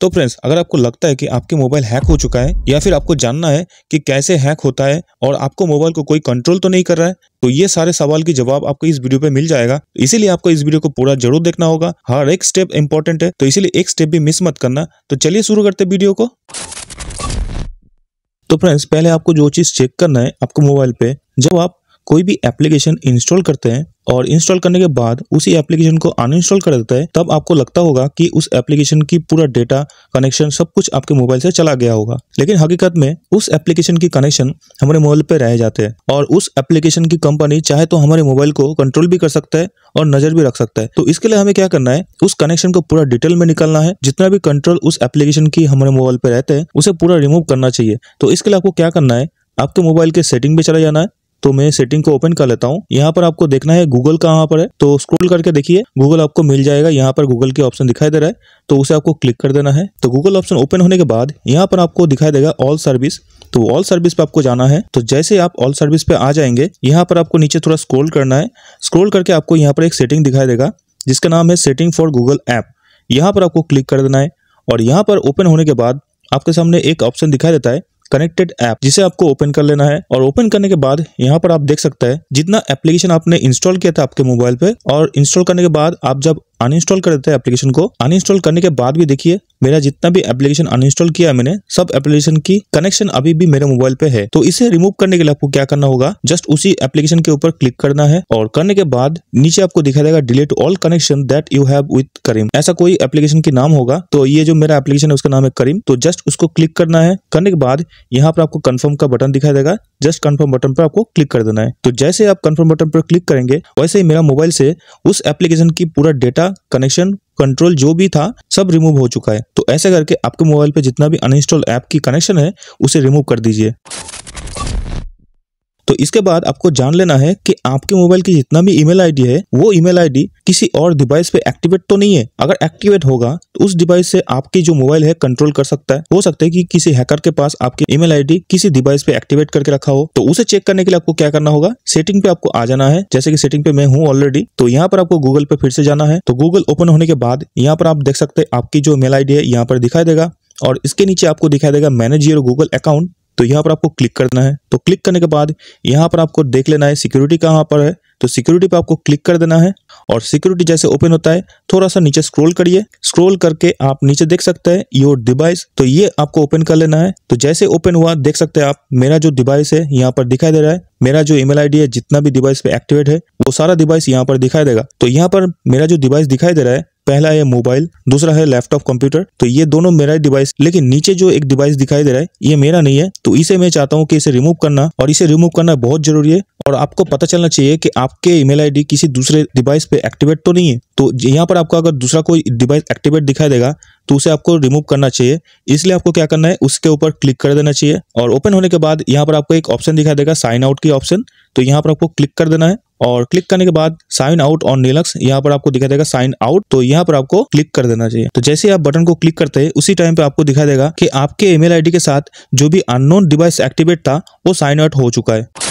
तो फ्रेंड्स अगर आपको लगता है कि आपके मोबाइल हैक हो चुका है या फिर आपको जानना है कि कैसे हैक होता है और आपको मोबाइल को कोई कंट्रोल तो नहीं कर रहा है तो ये सारे सवाल के जवाब आपको इस वीडियो पे मिल जाएगा इसीलिए आपको इस वीडियो को पूरा जरूर देखना होगा हर एक स्टेप इंपॉर्टेंट है तो इसीलिए एक स्टेप भी मिस मत करना तो चलिए शुरू करते वीडियो को तो फ्रेंड्स पहले आपको जो चीज़ चेक करना है आपको मोबाइल पे जब आप कोई भी एप्लीकेशन इंस्टॉल करते हैं और इंस्टॉल करने के बाद उसी एप्लीकेशन को अनइंस्टॉल कर देते हैं तब आपको लगता होगा कि उस एप्लीकेशन की पूरा डेटा कनेक्शन सब कुछ आपके मोबाइल से चला गया होगा लेकिन हकीकत में उस एप्लीकेशन की कनेक्शन हमारे मोबाइल पर रह जाते हैं और उस एप्लीकेशन की कंपनी चाहे तो हमारे मोबाइल को कंट्रोल भी कर सकता है और नजर भी रख सकता है तो इसके लिए हमें क्या करना है उस कनेक्शन को पूरा डिटेल में निकालना है जितना भी कंट्रोल उस एप्लीकेशन की हमारे मोबाइल पर रहते हैं उसे पूरा रिमूव करना चाहिए तो इसके लिए आपको क्या करना है आपके मोबाइल के सेटिंग पे चला जाना है तो मैं सेटिंग को ओपन कर लेता हूँ यहाँ पर आपको देखना है गूगल कहाँ पर है तो स्क्रोल करके देखिए गूगल आपको मिल जाएगा यहाँ पर गूगल के ऑप्शन दिखाई दे रहा है तो उसे आपको क्लिक कर देना है तो गूगल ऑप्शन ओपन होने के बाद यहाँ पर आपको दिखाई देगा ऑल सर्विस तो ऑल सर्विस पे आपको जाना है तो जैसे आप ऑल सर्विस पे आ जाएंगे यहाँ पर आपको नीचे थोड़ा स्क्रोल करना है स्क्रोल करके आपको यहाँ पर एक सेटिंग दिखाई देगा जिसका नाम है सेटिंग फॉर गूगल ऐप यहाँ पर आपको क्लिक कर देना है और यहाँ पर ओपन होने के बाद आपके सामने एक ऑप्शन दिखाई देता है कनेक्टेड ऐप जिसे आपको ओपन कर लेना है और ओपन करने के बाद यहाँ पर आप देख सकते हैं जितना एप्लीकेशन आपने इंस्टॉल किया था आपके मोबाइल पे और इंस्टॉल करने के बाद आप जब अनइंस्टॉल कर देते हैं एप्लीकेशन को अनइंस्टॉल करने के बाद भी देखिए मेरा जितना भी एप्लीकेशन अनइंस्टॉल किया मैंने सब एप्लीकेशन की कनेक्शन अभी भी मेरे मोबाइल पे है तो इसे रिमूव करने के लिए आपको क्या करना होगा जस्ट उसी एप्लीकेशन के ऊपर क्लिक करना है और करने के बाद नीचे आपको दिखा देगा delete all connection that you have with करीम ऐसा कोई एप्लीकेशन के नाम होगा तो ये जो मेरा एप्लीकेशन है उसका नाम है करीम तो जस्ट उसको क्लिक करना है करने के बाद यहाँ पर आपको कन्फर्म का बटन दिखाई देगा जस्ट कन्फर्म बटन पर आपको क्लिक कर देना है तो जैसे आप कन्फर्म बटन पर क्लिक करेंगे वैसे ही मेरा मोबाइल से उस एप्लीकेशन की पूरा डेटा कनेक्शन कंट्रोल जो भी था सब रिमूव हो चुका है तो ऐसे करके आपके मोबाइल पे जितना भी अनइंस्टॉल ऐप की कनेक्शन है उसे रिमूव कर दीजिए तो इसके बाद आपको जान लेना है कि आपके मोबाइल की जितना भी ईमेल आईडी है वो ईमेल आईडी किसी और डिवाइस पे एक्टिवेट तो नहीं है अगर एक्टिवेट होगा तो उस डिवाइस से आपकी जो मोबाइल है कंट्रोल कर सकता है हो सकता है कि किसी हैकर के पास आपकी ईमेल आईडी किसी डिवाइस पे एक्टिवेट करके रखा हो तो उसे चेक करने के लिए आपको क्या करना होगा सेटिंग पे आपको आ जाना है जैसे कि सेटिंग पे मैं हूँ ऑलरेडी तो यहाँ पर आपको गूगल पे फिर से जाना है तो गूगल ओपन होने के बाद यहाँ पर आप देख सकते हैं आपकी जो मेल आईडी है यहाँ पर दिखाई देगा और इसके नीचे आपको दिखाई देगा मैनेज योर गूगल अकाउंट तो यहाँ पर आपको क्लिक करना है तो क्लिक करने के बाद यहाँ पर आपको देख लेना है सिक्योरिटी कहाँ पर है तो सिक्योरिटी पर आपको क्लिक कर देना है और सिक्योरिटी जैसे ओपन होता है थोड़ा सा नीचे स्क्रॉल करिए स्क्रॉल करके आप नीचे देख सकते हैं योर डिवाइस तो ये आपको ओपन कर लेना है तो जैसे ओपन हुआ देख सकते हैं आप मेरा जो डिवाइस है यहाँ पर दिखाई दे रहा है मेरा जो ईमेल आईडी है जितना भी डिवाइस पे एक्टिवेट है वो सारा डिवाइस यहाँ पर दिखाई देगा तो यहाँ पर मेरा जो डिवाइस दिखाई दे रहा है पहला है मोबाइल दूसरा है लैपटॉप कंप्यूटर तो ये दोनों मेरा डिवाइस लेकिन नीचे जो एक डिवाइस दिखाई दे रहा है ये मेरा नहीं है तो इसे मैं चाहता हूँ कि इसे रिमूव करना और इसे रिमूव करना बहुत जरूरी है और आपको पता चलना चाहिए कि आपके ईमेल आईडी किसी दूसरे डिवाइस पे एक्टिवेट तो नहीं है तो यहाँ पर आपको अगर दूसरा कोई डिवाइस एक्टिवेट दिखाई देगा तो उसे आपको रिमूव करना चाहिए इसलिए आपको क्या करना है उसके ऊपर क्लिक कर देना चाहिए और ओपन होने के बाद यहाँ पर आपको एक ऑप्शन दिखाई देगा साइन आउट की ऑप्शन तो यहाँ पर आपको क्लिक कर देना है और क्लिक करने के बाद साइन आउट ऑन लिनक्स यहाँ पर आपको दिखा देगा साइन आउट तो यहाँ पर आपको क्लिक कर देना चाहिए तो जैसे आप बटन को क्लिक करते हैं उसी टाइम पे आपको दिखा देगा कि आपके ईमेल आईडी के साथ जो भी अननोन डिवाइस एक्टिवेट था वो साइन आउट हो चुका है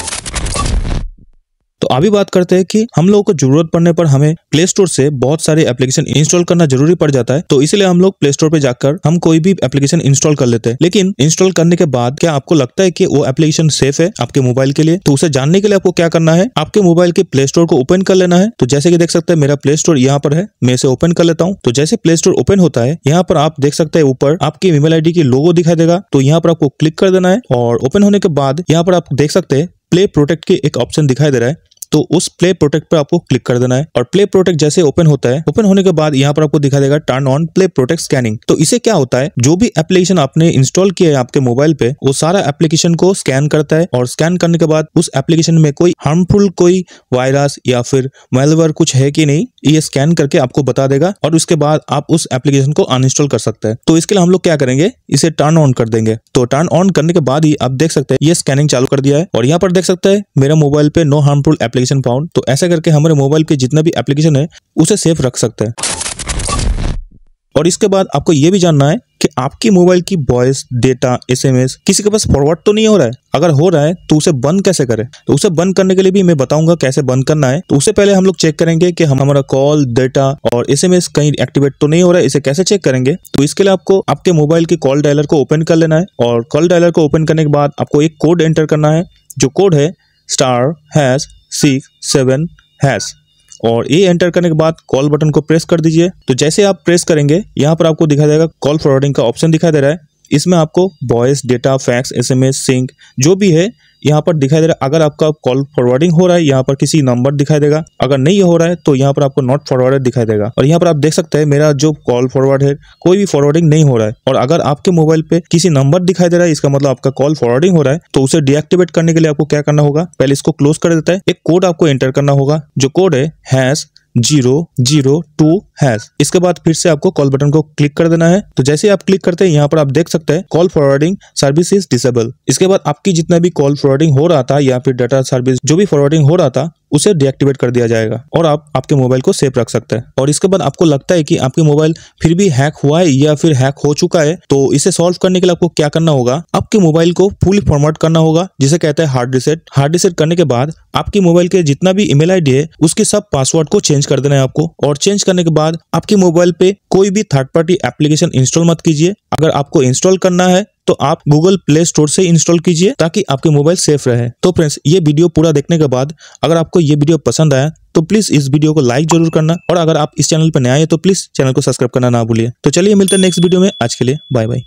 तो अभी बात करते हैं कि हम लोगों को जरूरत पड़ने पर हमें प्ले स्टोर से बहुत सारे एप्लीकेशन इंस्टॉल करना जरूरी पड़ जाता है तो इसलिए हम लोग प्ले स्टोर पे जाकर हम कोई भी एप्लीकेशन इंस्टॉल कर लेते हैं लेकिन इंस्टॉल करने के बाद क्या आपको लगता है कि वो एप्लीकेशन सेफ है आपके मोबाइल के लिए तो उसे जानने के लिए आपको क्या करना है आपके मोबाइल के प्ले स्टोर को ओपन कर लेना है तो जैसे कि देख सकते हैं मेरा प्ले स्टोर यहाँ पर है मैं इसे ओपन कर लेता हूँ तो जैसे प्ले स्टोर ओपन होता है यहाँ पर आप देख सकते हैं ऊपर आपकी ईमेल आई की लोगो दिखाई देगा तो यहाँ पर आपको क्लिक कर देना है और ओपन होने के बाद यहाँ पर आप देख सकते हैं प्ले प्रोटेक्ट के एक ऑप्शन दिखाई दे रहा है तो उस प्ले प्रोटेक्ट पर आपको क्लिक कर देना है और प्ले प्रोटेक्ट जैसे ओपन होता है ओपन होने के बाद यहाँ पर आपको दिखा देगा turn on play protect scanning तो इसे क्या होता है जो भी एप्लीकेशन आपने इंस्टॉल किया है आपके मोबाइल पे वो सारा एप्लीकेशन को स्कैन करता है और स्कैन करने के बाद उस एप्लीकेशन में कोई हार्मफुल कोई वायरस या फिर मेलवर कुछ है कि नहीं ये स्कैन करके आपको बता देगा और उसके बाद आप उस एप्लीकेशन को अनइंस्टॉल कर सकते हैं तो इसके लिए हम लोग क्या करेंगे इसे टर्न ऑन कर देंगे तो टर्न ऑन करने के बाद ही आप देख सकते हैं ये स्कैनिंग चालू कर दिया है और यहाँ पर देख सकते हैं मेरा मोबाइल पे no harmful application application found तो ऐसा करके हमारे मोबाइल के जितना भी एप्लीकेशन है उसे सेफ रख सकते हैं और इसके बाद आपको यह भी जानना है कि आपकी मोबाइल की वॉइस डेटा एसएमएस किसी के पास फॉरवर्ड तो नहीं हो रहा है अगर हो रहा है तो उसे बंद कैसे करें तो उसे बंद करने के लिए भी मैं बताऊंगा कैसे बंद करना है तो उससे पहले हम लोग चेक करेंगे कि हमारा कॉल डेटा और एसएमएस कहीं एक्टिवेट तो नहीं हो रहा है इसे कैसे चेक करेंगे तो इसके लिए आपको आपके मोबाइल के कॉल डायलर को ओपन कर लेना है और कॉल डायलर को ओपन करने के बाद आपको एक कोड एंटर करना है जो कोड है star hash six seven hash और ये एंटर करने के बाद कॉल बटन को प्रेस कर दीजिए तो जैसे आप प्रेस करेंगे यहाँ पर आपको दिखाया जाएगा कॉल फॉरवर्डिंग का ऑप्शन दिखाई दे रहा है इसमें आपको voice data fax SMS sync जो भी है यहाँ पर दिखाई दे रहा है अगर आपका कॉल फॉरवर्डिंग हो रहा है यहाँ पर किसी नंबर दिखाई देगा अगर नहीं हो रहा है तो यहाँ पर आपको नॉट फॉरवर्डेड दिखाई देगा और यहाँ पर आप देख सकते हैं मेरा जो कॉल फॉरवर्ड है कोई भी फॉरवर्डिंग नहीं हो रहा है और अगर आपके मोबाइल पे किसी नंबर दिखाई दे रहा है इसका मतलब आपका कॉल फॉरवर्डिंग हो रहा है तो उसे डीएक्टिवेट करने के लिए आपको क्या करना होगा पहले इसको क्लोज कर देता है एक कोड आपको एंटर करना होगा जो कोड है hash zero zero two hash इसके बाद फिर से आपको कॉल बटन को क्लिक कर देना है तो जैसे आप क्लिक करते हैं यहाँ पर आप देख सकते हैं call forwarding service is disable इसके बाद आपकी जितना भी कॉल फॉरवर्डिंग हो रहा था या फिर डाटा सर्विस जो भी फॉरवर्डिंग हो रहा था उसे डिएक्टिवेट कर दिया जाएगा और आप आपके मोबाइल को सेफ रख सकते हैं और इसके बाद आपको लगता है कि आपके मोबाइल फिर भी हैक हुआ है या फिर हैक हो चुका है तो इसे सॉल्व करने के लिए आपको क्या करना होगा आपके मोबाइल को फुल फॉर्मेट करना होगा जिसे कहते हैं हार्ड रिसेट हार्ड रिसेट करने के बाद आपके मोबाइल के जितना भी ईमेल आईडी है उसके सब पासवर्ड को चेंज कर देना है आपको और चेंज करने के बाद आपके मोबाइल पे कोई भी थर्ड पार्टी एप्लीकेशन इंस्टॉल मत कीजिए अगर आपको इंस्टॉल करना है तो आप गूगल प्ले स्टोर से इंस्टॉल कीजिए ताकि आपके मोबाइल सेफ रहे तो फ्रेंड्स ये वीडियो पूरा देखने के बाद अगर आपको ये वीडियो पसंद आया तो प्लीज इस वीडियो को लाइक जरूर करना और अगर आप इस चैनल पर नए आए तो प्लीज चैनल को सब्सक्राइब करना ना भूलिए तो चलिए मिलते हैं नेक्स्ट वीडियो में आज के लिए बाय बाय